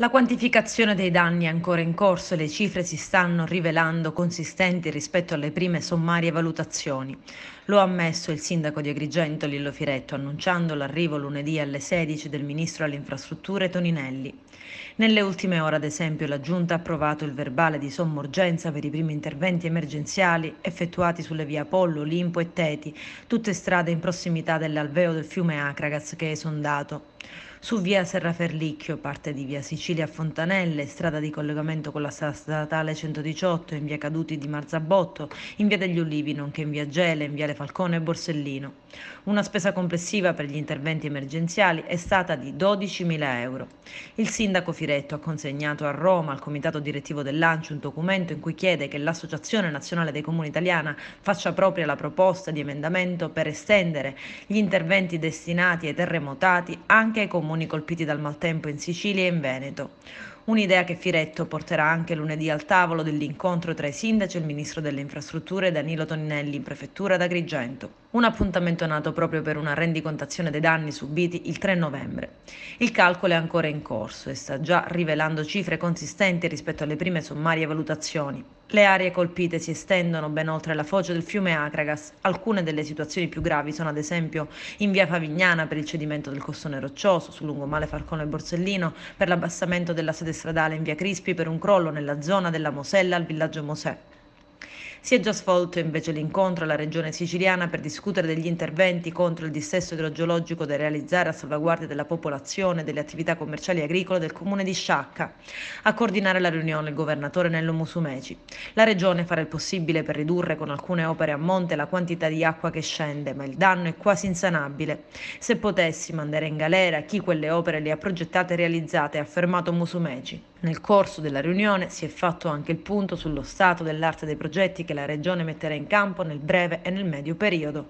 La quantificazione dei danni è ancora in corso e le cifre si stanno rivelando consistenti rispetto alle prime sommarie valutazioni. Lo ha ammesso il sindaco di Agrigento Lillo Firetto annunciando l'arrivo lunedì alle 16 del ministro alle infrastrutture Toninelli. Nelle ultime ore, ad esempio, la Giunta ha approvato il verbale di somma urgenza per i primi interventi emergenziali effettuati sulle vie Apollo, Olimpo e Teti, tutte strade in prossimità dell'alveo del fiume Acragas che è esondato su via Serraferlicchio, parte di via Sicilia a Fontanelle, strada di collegamento con la strada statale 118, in via Caduti di Marzabotto, in via degli Ulivi, nonché in via Gele, in viale Falcone e Borsellino. Una spesa complessiva per gli interventi emergenziali è stata di 12.000 euro. Il sindaco Firetto ha consegnato a Roma al comitato direttivo del Lancio un documento in cui chiede che l'Associazione Nazionale dei Comuni Italiana faccia propria la proposta di emendamento per estendere gli interventi destinati ai terremotati anche ai comuni comuni colpiti dal maltempo in Sicilia e in Veneto. Un'idea che Firetto porterà anche lunedì al tavolo dell'incontro tra i sindaci e il ministro delle infrastrutture Danilo Toninelli in prefettura ad Agrigento. Un appuntamento nato proprio per una rendicontazione dei danni subiti il 3 novembre. Il calcolo è ancora in corso e sta già rivelando cifre consistenti rispetto alle prime sommarie valutazioni. Le aree colpite si estendono ben oltre la foce del fiume Acragas. Alcune delle situazioni più gravi sono ad esempio in via Favignana per il cedimento del costone roccioso, sul lungomare Falcone e Borsellino, per l'abbassamento della sede stradale in via Crispi per un crollo nella zona della Mosella al villaggio Mosè. Si è già svolto invece l'incontro alla Regione siciliana per discutere degli interventi contro il dissesto idrogeologico da realizzare a salvaguardia della popolazione e delle attività commerciali e agricole del comune di Sciacca. A coordinare la riunione il governatore Nello Musumeci. La Regione farà il possibile per ridurre con alcune opere a monte la quantità di acqua che scende, ma il danno è quasi insanabile. Se potessi mandare in galera chi quelle opere le ha progettate e realizzate, ha affermato Musumeci. Nel corso della riunione si è fatto anche il punto sullo stato dell'arte dei progetti che la Regione metterà in campo nel breve e nel medio periodo.